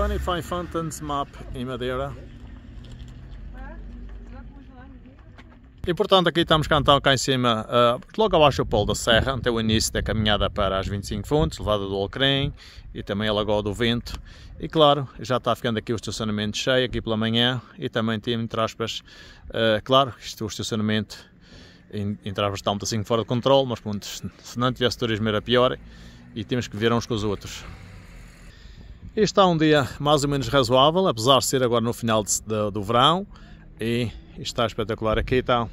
25 Fountains Map em Madeira. E portanto aqui estamos cá então cá em cima, uh, logo abaixo do Polo da Serra, até o início da caminhada para as 25 Fontes, Levada do Alcrem e também a Lagoa do Vento. E claro, já está ficando aqui o estacionamento cheio aqui pela manhã e também tem, entre aspas, uh, claro, isto o estacionamento, entre aspas, está um bocadinho fora de controle, mas pronto, se não tivesse turismo era pior e temos que ver uns com os outros. Está um dia mais ou menos razoável, apesar de ser agora no final de, de, do verão e está espetacular aqui então.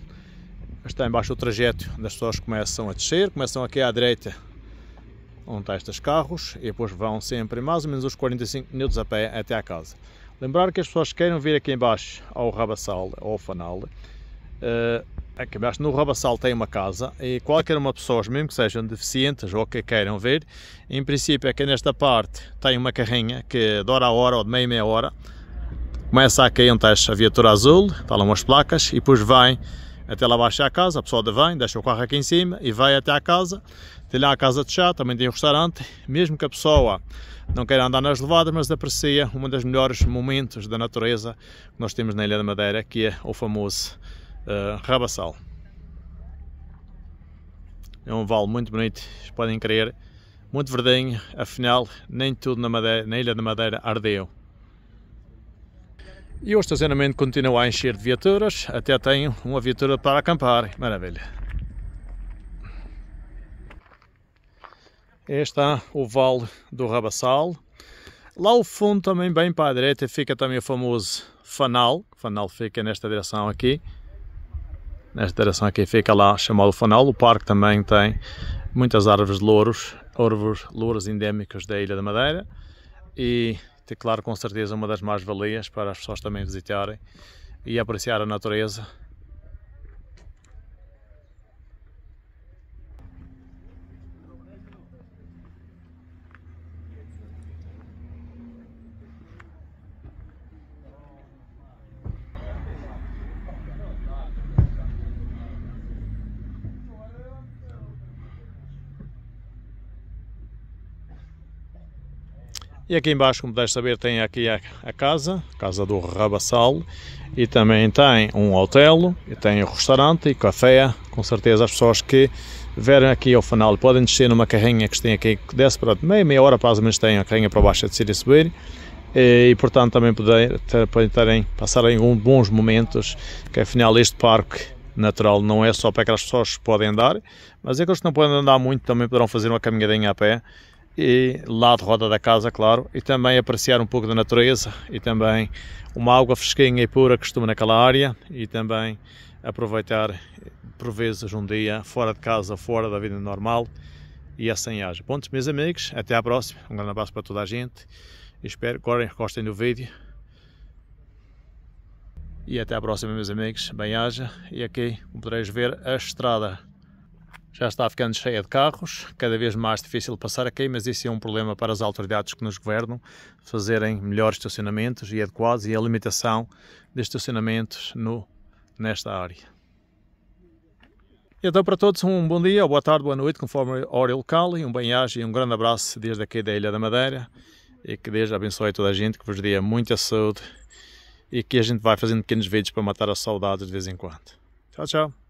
Está embaixo o trajeto das pessoas começam a descer, começam aqui à direita onde estão estes carros e depois vão sempre mais ou menos os 45 minutos a pé até à casa. Lembrar que as pessoas que queiram vir aqui embaixo ao Rabassal ou ao Fanal, uh, acabaste no Rabassal tem uma casa e qualquer uma pessoa, mesmo que sejam deficientes ou que queiram ver, em princípio é que nesta parte tem uma carrinha que de hora a hora ou de meia meia hora começa a cair um a viatura azul, está lá umas placas e depois vem até lá abaixo à casa, a pessoa vem, deixa o carro aqui em cima e vai até à casa, tem lá a casa de chá, também tem um restaurante, mesmo que a pessoa não queira andar nas levadas, mas aprecia um dos melhores momentos da natureza que nós temos na Ilha da Madeira, que é o famoso uh, Rabassal. É um vale muito bonito, podem crer, muito verdinho, afinal nem tudo na, Madeira, na Ilha da Madeira ardeu. E o estacionamento continua a encher de viaturas, até tenho uma viatura para acampar, maravilha. Este é o Vale do Rabassal. Lá ao fundo, também bem para a direita, fica também o famoso Fanal. O Fanal fica nesta direção aqui nesta direção aqui fica lá, chamado Fanal. O parque também tem muitas árvores de louros, árvores louros endémicas da Ilha da Madeira e, claro, com certeza uma das mais-valias para as pessoas também visitarem e apreciar a natureza E aqui embaixo, como podes saber, tem aqui a, a casa, a casa do Rabassal, e também tem um hotel, e tem um restaurante e café. Com certeza as pessoas que vierem aqui ao final podem descer numa carrinha que tem aqui, que desce para meia, meia hora, para as menos tem a carrinha para baixo a descer e subir. E, e, portanto também poderem ter, passarem um, bons momentos, que afinal este parque natural não é só para aquelas pessoas que podem andar, mas aqueles que não podem andar muito também poderão fazer uma caminhadinha a pé e lá de roda da casa, claro, e também apreciar um pouco da natureza e também uma água fresquinha e pura que costuma naquela área e também aproveitar por vezes um dia fora de casa, fora da vida normal e assim haja. Bom, meus amigos, até à próxima. Um grande abraço para toda a gente. Espero que gostem do vídeo. E até à próxima, meus amigos. Bem-haja. E aqui podereis ver a estrada já está ficando cheia de carros, cada vez mais difícil passar aqui, mas isso é um problema para as autoridades que nos governam fazerem melhores estacionamentos e adequados e a limitação de estacionamentos no, nesta área. Então, para todos, um bom dia, boa tarde, boa noite, conforme a hora local, e um bem-aja e um grande abraço desde aqui da Ilha da Madeira. E que Deus abençoe toda a gente, que vos dê muita saúde e que a gente vai fazendo pequenos vídeos para matar as saudades de vez em quando. Tchau, tchau.